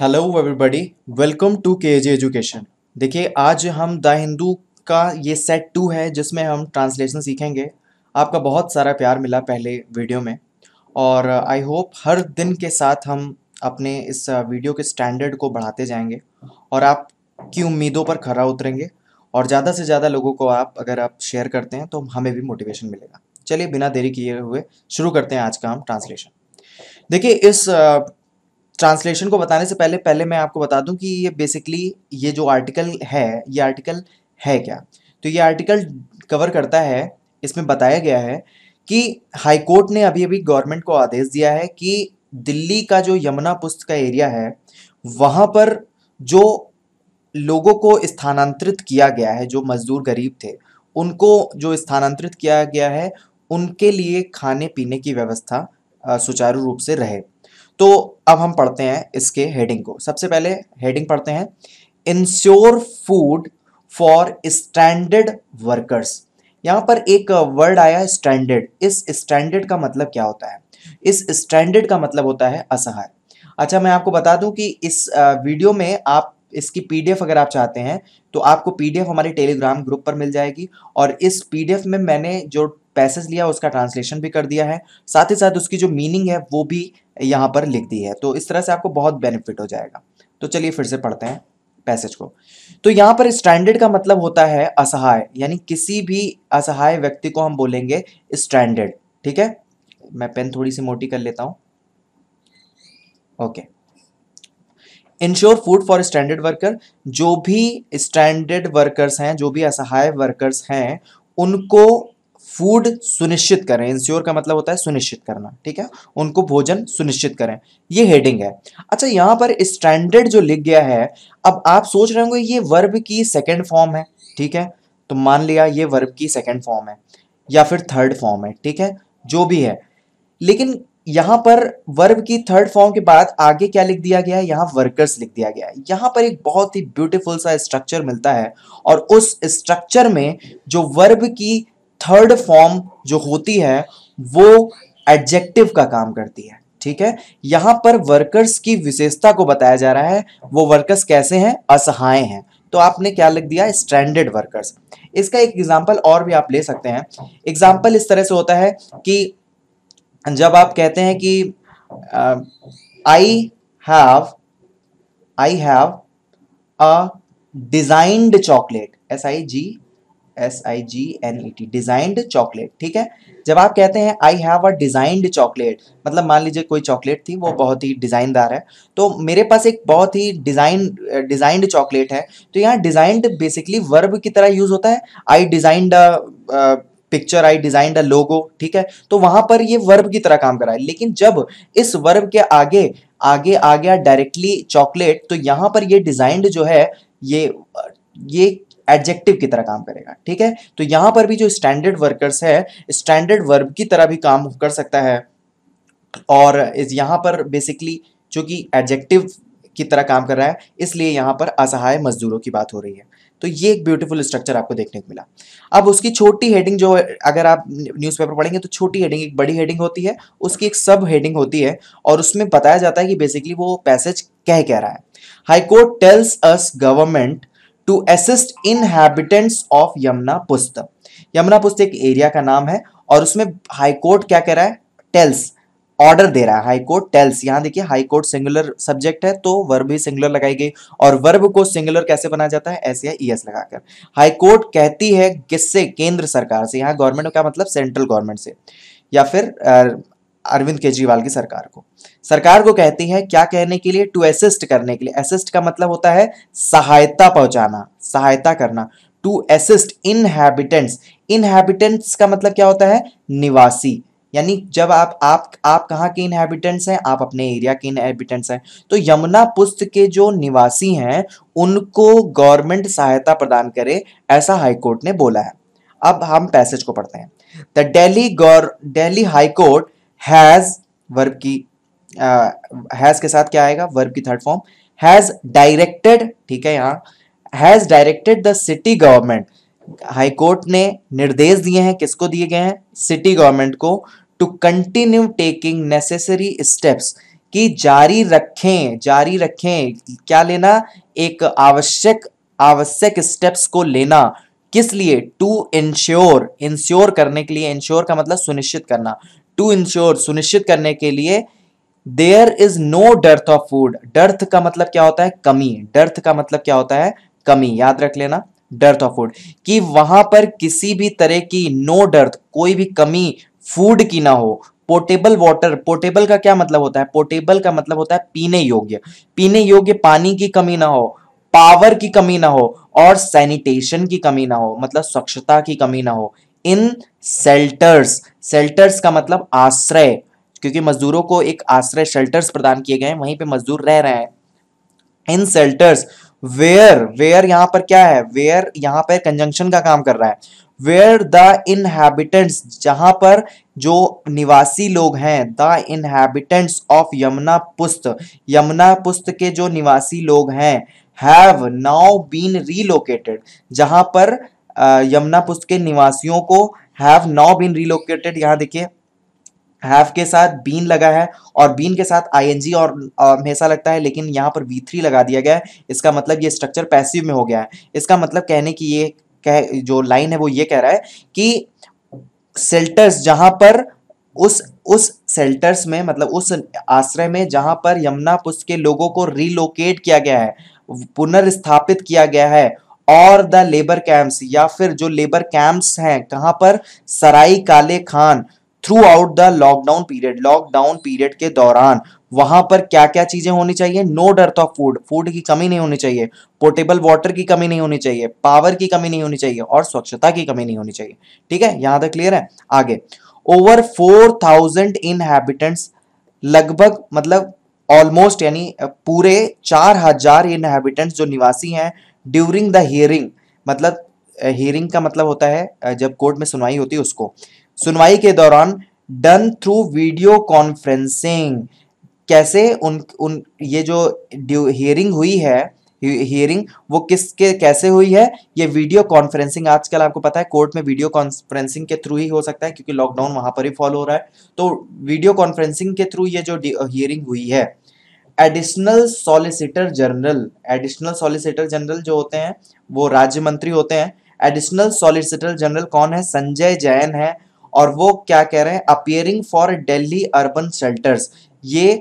hello everybody welcome to के जे education देखिए आज हम द हिंदू का ये सेट टू है जिसमें हम ट्रांसलेशन सीखेंगे आपका बहुत सारा प्यार मिला पहले वीडियो में और आई uh, होप हर दिन के साथ हम अपने इस वीडियो uh, के स्टैंडर्ड को बढ़ाते जाएंगे और आपकी उम्मीदों पर खरा उतरेंगे और ज़्यादा से ज़्यादा लोगों को आप अगर आप शेयर करते हैं तो हमें भी मोटिवेशन मिलेगा चलिए बिना देरी किए हुए शुरू करते हैं आज का हम ट्रांसलेशन देखिए इस uh, ट्रांसलेशन को बताने से पहले पहले मैं आपको बता दूं कि ये बेसिकली ये जो आर्टिकल है ये आर्टिकल है क्या तो ये आर्टिकल कवर करता है इसमें बताया गया है कि हाई कोर्ट ने अभी अभी गवर्नमेंट को आदेश दिया है कि दिल्ली का जो यमुना पुस्त का एरिया है वहाँ पर जो लोगों को स्थानांतरित किया गया है जो मज़दूर गरीब थे उनको जो स्थानांतरित किया गया है उनके लिए खाने पीने की व्यवस्था सुचारू रूप से रहे तो अब हम पढ़ते हैं इसके हेडिंग को सबसे पहले हेडिंग पढ़ते हैं ensure food for standard workers यहां पर एक वर्ड आया स्टैंडर्ड इस स्टैंडर्ड का मतलब क्या होता है इस स्टैंडर्ड का मतलब होता है असहाय अच्छा मैं आपको बता दूं कि इस वीडियो में आप इसकी पीडीएफ अगर आप चाहते हैं तो आपको पीडीएफ हमारे टेलीग्राम ग्रुप पर मिल जाएगी और इस पीडीएफ में मैंने जो पैसेज लिया उसका ट्रांसलेशन भी कर दिया है साथ ही साथ उसकी जो मीनिंग है वो भी यहाँ पर लिख दी है तो इस तरह से आपको बहुत बेनिफिट हो जाएगा तो चलिए फिर से पढ़ते हैं पैसेज को तो यहाँ पर स्टैंडर्ड का मतलब होता है असहाय यानी किसी भी असहाय व्यक्ति को हम बोलेंगे स्टैंडर्ड ठीक है मैं पेन थोड़ी सी मोटी कर लेता हूँ okay ensure food for standard worker जो भी स्टैंडर्ड वर्कर्स हैं जो भी असहाय वर्कर्स हैं उनको फूड सुनिश्चित करें इंश्योर का मतलब होता है सुनिश्चित करना ठीक है उनको भोजन सुनिश्चित करें ये हेडिंग है अच्छा यहाँ पर स्टैंडर्ड जो लिख गया है अब आप सोच रहे होंगे ये वर्ब की सेकेंड फॉर्म है ठीक है तो मान लिया ये वर्ब की सेकेंड फॉर्म है या फिर थर्ड फॉर्म है ठीक है जो भी है लेकिन यहाँ पर वर्ब की थर्ड फॉर्म के बाद आगे क्या लिख दिया गया है यहाँ वर्कर्स लिख दिया गया है यहाँ पर एक बहुत ही ब्यूटीफुल सा स्ट्रक्चर मिलता है और उस स्ट्रक्चर में जो वर्ब की थर्ड फॉर्म जो होती है वो एडजेक्टिव का काम करती है ठीक है यहां पर वर्कर्स की विशेषता को बताया जा रहा है वो वर्कर्स कैसे हैं असहाय हैं तो आपने क्या लिख दिया स्ट्रैंडेड वर्कर्स इसका एक एग्जाम्पल और भी आप ले सकते हैं एग्जाम्पल इस तरह से होता है कि जब आप कहते हैं कि I have I have a designed chocolate S I G S I G N E T designed chocolate ठीक है जब आप कहते हैं I have a designed chocolate मतलब मान लीजिए कोई चॉकलेट थी वो बहुत ही डिज़ाइनदार है तो मेरे पास एक बहुत ही डिज़ाइन डिज़ाइंड चॉकलेट है तो यहाँ डिज़ाइंड बेसिकली वर्ब की तरह यूज़ होता है I designed picture I designed a logo ठीक है तो वहां पर ये वर्ब की तरह काम कर रहा है लेकिन जब इस वर्ब के आगे आगे आ गया डायरेक्टली चॉकलेट तो यहाँ पर ये डिजाइंड जो है ये ये एडजेक्टिव की तरह काम करेगा ठीक है तो यहाँ पर भी जो स्टैंडर्ड वर्कर्स है स्टैंडर्ड वर्ब की तरह भी काम कर सकता है और इस यहाँ पर बेसिकली चूँकि एडजेक्टिव की तरह काम कर रहा है इसलिए यहाँ पर असहाय मजदूरों की बात हो रही है तो ये एक ब्यूटीफुल स्ट्रक्चर आपको देखने को मिला अब उसकी छोटी हेडिंग जो अगर आप न्यूज़पेपर पढ़ेंगे तो छोटी हेडिंग एक बड़ी हेडिंग होती है उसकी एक सब हेडिंग होती है और उसमें बताया जाता है कि बेसिकली वो पैसेज कह कह रहा है high court tells us government to assist inhabitants of Yamuna Pushta Yamuna पुस्त एक एरिया का नाम है और उसमें हाईकोर्ट क्या कह रहा है टेल्स ऑर्डर दे रहा है हाई कोर्ट टेल्स यहाँ देखिए हाई कोर्ट सिंगुलर सब्जेक्ट है तो वर्ब ही सिंगुलर लगाई गई और वर्ब को सिंगुलर कैसे बनाया जाता है ऐसे या ई e एस लगाकर हाई कोर्ट कहती है किससे केंद्र सरकार से यहाँ गवर्नमेंट का मतलब सेंट्रल गवर्नमेंट से या फिर अरविंद केजरीवाल की सरकार को सरकार को कहती है क्या कहने के लिए टू असिस्ट करने के लिए असिस्ट का मतलब होता है सहायता पहुंचाना सहायता करना टू असिस्ट इनहैबिटेंट्स इनहैबिटेंट्स का मतलब क्या होता है निवासी यानी जब आप आप आप कहाँ के इनहैबिटेंट्स हैं आप अपने एरिया के इनहैबिटेंट्स हैं तो यमुना पुस्त के जो निवासी हैं उनको गवर्नमेंट सहायता प्रदान करे ऐसा हाईकोर्ट ने बोला है अब हम पैसेज को पढ़ते हैं द डेली गौर डेली हाईकोर्ट हैज़ वर्ब की हैज़ के साथ क्या आएगा वर्ब की थर्ड फॉर्म हैज़ डायरेक्टेड ठीक है यहाँ has directed the city government high court ने निर्देश दिए हैं किसको दिए गए हैं सिटी गवर्नमेंट को to continue taking necessary steps कि जारी रखें जारी रखें क्या लेना एक आवश्यक आवश्यक स्टेप्स को लेना किस लिए टू इंश्योर इंश्योर करने के लिए इंश्योर का मतलब सुनिश्चित करना टू इंश्योर सुनिश्चित करने के लिए there is no dearth of food dearth का मतलब क्या होता है कमी डर्थ का मतलब क्या होता है कमी याद रख लेना डर्थ ऑफ फूड कि वहां पर किसी भी तरह की नो no डर्थ कोई भी कमी फूड की ना हो पोर्टेबल वाटर पोर्टेबल का क्या मतलब होता है पोर्टेबल का मतलब होता है पीने योग्य पीने योग्य पानी की कमी ना हो पावर की कमी ना हो और सैनिटेशन की कमी ना हो मतलब स्वच्छता की कमी ना हो इन सेल्टर्स सेल्टर्स का मतलब आश्रय क्योंकि मजदूरों को एक आश्रय शेल्टर्स प्रदान किए गए हैं वहीं पे मजदूर रह रहे हैं इन सेल्टर्स वेयर वेयर यहां पर क्या है वेयर यहां पर कंजंक्शन का काम कर रहा है वेयर द इनहैबिटेंट्स जहां पर जो निवासी लोग हैं the inhabitants of Yamuna Pushta Yamuna पुस्त के जो निवासी लोग हैं हैव नाउ बीन रीलोकेटेड जहां पर यमुना पुष्प के निवासियों को हैव नाउ बीन रिलोकेटेड यहाँ देखिए हैव के साथ बीन लगा है और बीन के साथ आईएनजी और हमेशा लगता है लेकिन यहाँ पर वी थ्री लगा दिया गया है इसका मतलब ये स्ट्रक्चर पैसिव में हो गया है इसका मतलब कहने की ये कह जो लाइन है वो ये कह रहा है कि सेल्टर्स जहाँ पर उस उस सेल्टर्स में मतलब उस आश्रय में जहाँ पर यमुना पुष्प के लोगों को रिलोकेट किया गया है पुनर्स्थापित किया गया है और द लेबर कैंप्स या फिर जो लेबर कैंप्स हैं कहाँ पर Sarai Kale Khan throughout the lockdown period lockdown period के दौरान वहां पर क्या क्या चीजें होनी चाहिए no dearth of food food की कमी नहीं होनी चाहिए पोर्टेबल वाटर की कमी नहीं होनी चाहिए पावर की कमी नहीं होनी चाहिए और स्वच्छता की कमी नहीं होनी चाहिए ठीक है यहां तक क्लियर है आगे ओवर फोर थाउजेंड इनहेबिटेंट्स लगभग मतलब ऑलमोस्ट यानी पूरे चार हजार इनहेबिटेंट्स जो निवासी हैं ड्यूरिंग द हियरिंग मतलब हियरिंग का मतलब होता है जब कोर्ट में सुनवाई होती है उसको सुनवाई के दौरान डन थ्रू वीडियो कॉन्फ्रेंसिंग कैसे उन उन ये जो हियरिंग हुई है हियरिंग वो किसके कैसे हुई है ये वीडियो कॉन्फ्रेंसिंग आजकल आपको पता है कोर्ट में वीडियो कॉन्फ्रेंसिंग के थ्रू ही हो सकता है क्योंकि लॉकडाउन वहां पर ही फॉलो हो रहा है तो वीडियो कॉन्फ्रेंसिंग के थ्रू ये जो हियरिंग हुई है additional solicitor general additional solicitor general जो होते हैं वो राज्य मंत्री होते हैं एडिशनल सॉलिसिटर जनरल कौन है संजय जैन है और वो क्या कह रहे हैं appearing for Delhi urban shelters ये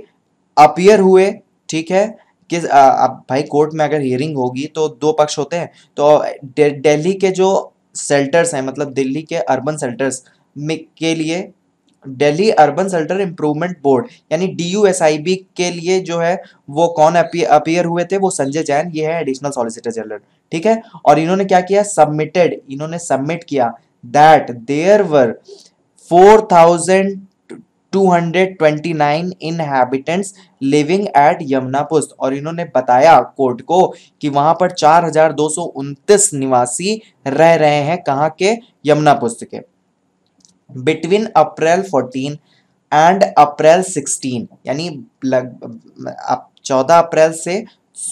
अपियर हुए ठीक है कि अब भाई कोर्ट में अगर हियरिंग होगी तो दो पक्ष होते हैं तो दिल्ली के जो सेल्टर्स हैं मतलब दिल्ली के अर्बन सेल्टर्स में के लिए Delhi urban shelter improvement board यानी डी के लिए जो है वो कौन अपियर हुए थे वो संजय जैन ये है एडिशनल सॉलिसिटर जनरल ठीक है और इन्होंने क्या किया सबमिटेड इन्होंने सबमिट किया that there were 4229 inhabitants living at Yamuna Pushta और इन्होंने बताया कोर्ट को कि वहां पर चार निवासी रह रहे हैं कहाँ के यमुना के बिटवीन अप्रैल 14 एंड अप्रैल 16 यानी लग चौदह अप्रैल से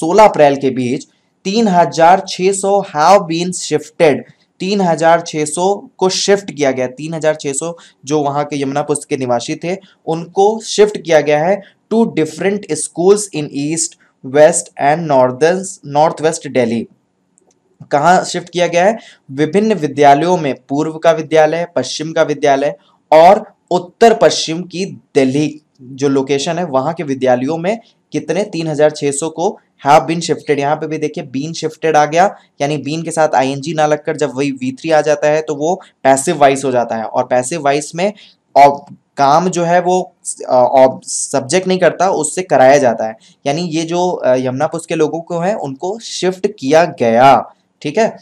16 अप्रैल के बीच 3,600 हैव बीन शिफ्टेड 3,600 को शिफ्ट किया गया 3,600 जो वहाँ के यमुना पुस्त के निवासी थे उनको शिफ्ट किया गया है to different schools in east west and northern north west Delhi कहाँ शिफ्ट किया गया है विभिन्न विद्यालयों में पूर्व का विद्यालय पश्चिम का विद्यालय और उत्तर पश्चिम की दिल्ली जो लोकेशन है वहां के विद्यालयों में कितने 3600 को हैव बीन शिफ्टेड यहाँ पे भी देखिए बीन शिफ्टेड आ गया यानी बीन के साथ आईएनजी ना लगकर जब वही वी थ्री आ जाता है तो वो पैसिव वाइस हो जाता है और पैसिव वाइस में काम जो है वो सब्जेक्ट नहीं करता उससे कराया जाता है यानी ये जो यमुना पुष्प के लोगों को है उनको शिफ्ट किया गया ठीक है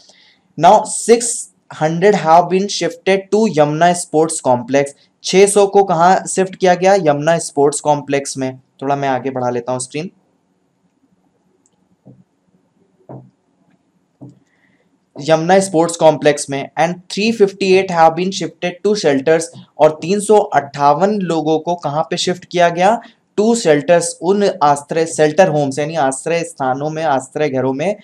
now six hundred have been shifted to Yamuna sports complex 600 को कहा शिफ्ट किया गया यमुना स्पोर्ट्स कॉम्प्लेक्स में थोड़ा मैं आगे बढ़ा लेता हूं स्क्रीन यमुना स्पोर्ट्स कॉम्प्लेक्स में and 358 have been shifted to shelters और तीन लोगों को कहां पे शिफ्ट किया गया टू शेल्टर्स उन आश्रय शेल्टर होम्स यानी आश्रय स्थानों में आश्रय घरों में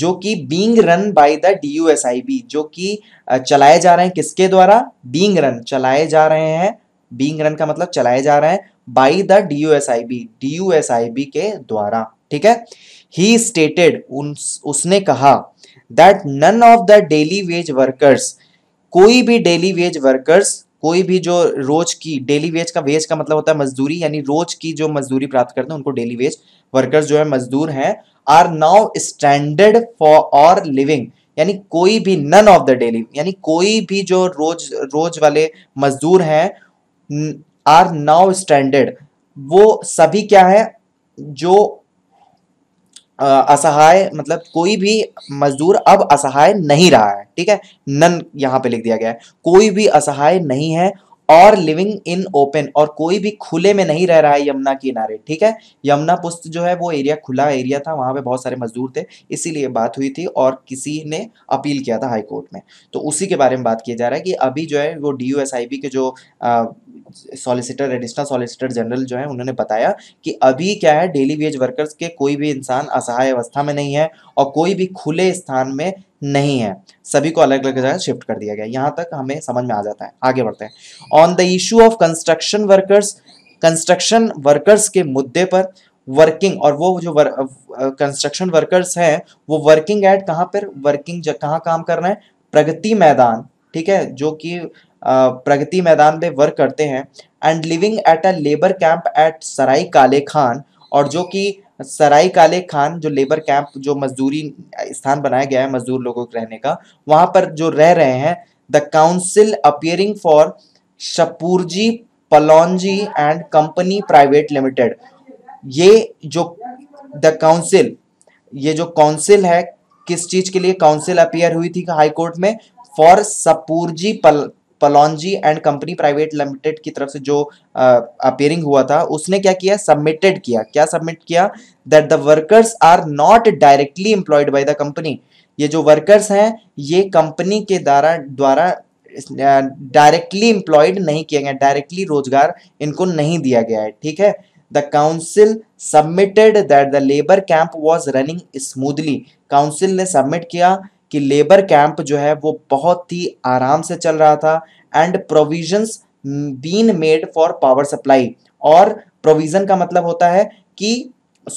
जो कि being run by the D U S I B जो कि चलाए जा रहे हैं किसके द्वारा बींग रन चलाए जा रहे हैं बींग रन का मतलब चलाए जा रहे हैं by the D U S I B D U S I B के द्वारा ठीक है ही स्टेटेड उसने कहा that none of the daily wage workers कोई भी डेली वेज वर्कर्स कोई भी जो रोज की डेली वेज का वेज का मतलब होता है मजदूरी यानी रोज की जो मजदूरी प्राप्त करते हैं उनको डेली वेज वर्कर्स जो है मजदूर हैं आर नाउ स्टैंडर्ड फॉर और लिविंग यानी कोई भी नन ऑफ द डेली यानी कोई भी जो रोज रोज वाले मजदूर हैं आर नाउ स्टैंडर्ड वो सभी क्या है जो असहाय मतलब कोई भी मजदूर अब असहाय नहीं रहा है ठीक है नन यहाँ पे लिख दिया गया है कोई भी असहाय नहीं है और लिविंग इन ओपन और कोई भी खुले में नहीं रह रहा है यमुना किनारे ठीक है यमुना पुस्त जो है वो एरिया खुला एरिया था वहाँ पे बहुत सारे मजदूर थे इसीलिए बात हुई थी और किसी ने अपील किया था हाई कोर्ट में तो उसी के बारे में बात किया जा रहा है कि अभी जो है वो डी के जो सॉलिसिटर एडिशनल सॉलिसिटर जनरल जो है उन्होंने बताया कि अभी क्या है डेली वेज वर्कर्स के कोई भी इंसान असहाय अवस्था में नहीं है और कोई भी खुले स्थान में नहीं है सभी को अलग अलग जगह शिफ्ट कर दिया गया यहाँ तक हमें समझ में आ जाता है आगे बढ़ते हैं on the issue of construction workers construction workers के मुद्दे पर वर्किंग और वो जो कंस्ट्रक्शन वर्कर्स हैं वो वर्किंग एट कहाँ पर वर्किंग कहाँ काम कर रहे हैं प्रगति मैदान ठीक है जो कि प्रगति मैदान पे वर्क करते हैं and living at a labour camp at Sarai Kale Khan और जो कि सराय काले खान जो लेबर कैंप जो मजदूरी स्थान बनाया गया है मजदूर लोगों के रहने का वहाँ पर जो रह रहे हैं the council appearing for Shapoorji Pallonji and company private limited ये जो द काउंसिल ये जो काउंसिल है किस चीज के लिए काउंसिल अपियर हुई थी हाई कोर्ट में फॉर सपूरजी पल Pallonji and company private limited की तरफ से जो अपेयरिंग हुआ था उसने क्या किया सबमिटेड किया क्या सबमिट किया that the workers are not directly employed by the company ये जो वर्कर्स हैं ये कंपनी के द्वारा द्वारा डायरेक्टली एम्प्लॉयड नहीं किया गया डायरेक्टली रोजगार इनको नहीं दिया गया है ठीक है the council submitted that the labour camp was running smoothly council ने सबमिट किया कि लेबर कैंप जो है वो बहुत ही आराम से चल रहा था and provisions been made for power supply और प्रोविज़न का मतलब होता है कि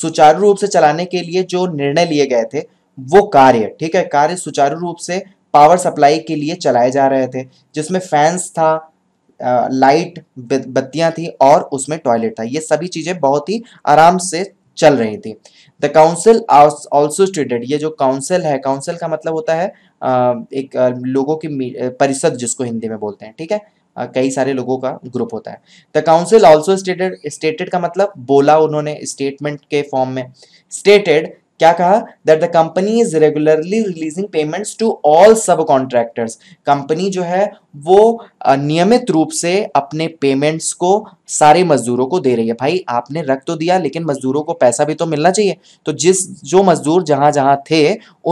सुचारू रूप से चलाने के लिए जो निर्णय लिए गए थे वो कार्य ठीक है कार्य सुचारू रूप से पावर सप्लाई के लिए चलाए जा रहे थे जिसमें फैंस था लाइट बत्तियां थी और उसमें टॉयलेट था ये सभी चीज़ें बहुत ही आराम से चल रही थी द काउंसिल ऑल्सो स्टेटेड ये जो काउंसिल है काउंसिल का मतलब होता है एक लोगों की परिषद जिसको हिंदी में बोलते हैं ठीक है कई सारे लोगों का ग्रुप होता है the council also stated stated का मतलब बोला उन्होंने स्टेटमेंट के फॉर्म में स्टेटेड क्या कहा that the company is regularly releasing payments to all सब कॉन्ट्रैक्टर्स कंपनी जो है वो नियमित रूप से अपने पेमेंट्स को सारे मजदूरों को दे रही है भाई आपने रख तो दिया लेकिन मजदूरों को पैसा भी तो मिलना चाहिए तो जिस जो मजदूर जहां जहां थे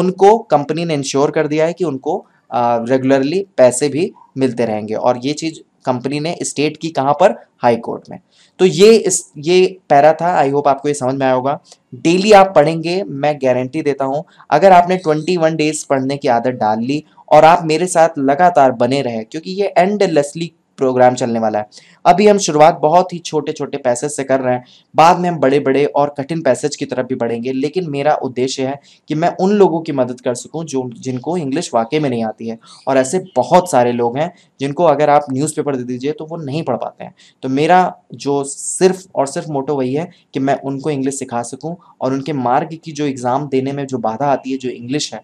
उनको कंपनी ने इंश्योर कर दिया है कि उनको रेगुलरली पैसे भी मिलते रहेंगे और ये चीज़ कंपनी ने स्टेट की कहाँ पर हाई कोर्ट में तो ये इस ये पैरा था आई होप आपको ये समझ में आया होगा डेली आप पढ़ेंगे मैं गारंटी देता हूँ अगर आपने ट्वेंटी वन डेज पढ़ने की आदत डाल ली और आप मेरे साथ लगातार बने रहे क्योंकि ये एंडलेसली प्रोग्राम चलने वाला है अभी हम शुरुआत बहुत ही छोटे छोटे पैसेज से कर रहे हैं बाद में हम बड़े बड़े और कठिन पैसेज की तरफ भी बढ़ेंगे लेकिन मेरा उद्देश्य है कि मैं उन लोगों की मदद कर सकूं जो जिनको इंग्लिश वाकई में नहीं आती है और ऐसे बहुत सारे लोग हैं जिनको अगर आप न्यूज़पेपर दे दीजिए तो वो नहीं पढ़ पाते हैं तो मेरा जो सिर्फ और सिर्फ मोटो वही है कि मैं उनको इंग्लिश सिखा सकूँ और उनके मार्ग की जो एग्ज़ाम देने में जो बाधा आती है जो इंग्लिश है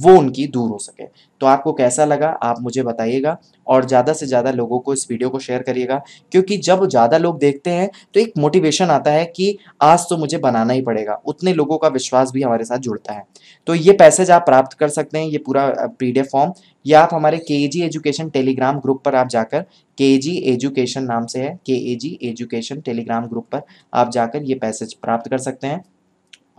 वो उनकी दूर हो सके तो आपको कैसा लगा आप मुझे बताइएगा और ज़्यादा से ज़्यादा लोगों को इस वीडियो को शेयर करिएगा क्योंकि जब ज़्यादा लोग देखते हैं तो एक मोटिवेशन आता है कि आज तो मुझे बनाना ही पड़ेगा उतने लोगों का विश्वास भी हमारे साथ जुड़ता है तो ये पैसेज आप प्राप्त कर सकते हैं ये पूरा पी फॉर्म या आप हमारे के जी एजुकेशन टेलीग्राम ग्रुप पर आप जाकर के जी एजुकेशन नाम से है के A G education Telegram group पर आप जाकर ये पैसेज प्राप्त कर सकते हैं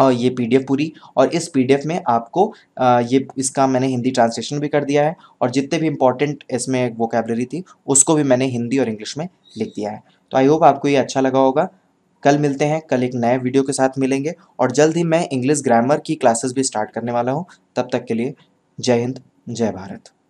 और ये पी पूरी और इस पी में आपको आ, ये इसका मैंने हिंदी ट्रांसलेशन भी कर दिया है और जितने भी इंपॉर्टेंट इसमें वोकेबलरी थी उसको भी मैंने हिंदी और इंग्लिश में लिख दिया है तो आई होप आपको ये अच्छा लगा होगा कल मिलते हैं कल एक नए वीडियो के साथ मिलेंगे और जल्द ही मैं इंग्लिश ग्रामर की क्लासेस भी स्टार्ट करने वाला हूँ तब तक के लिए जय हिंद जय भारत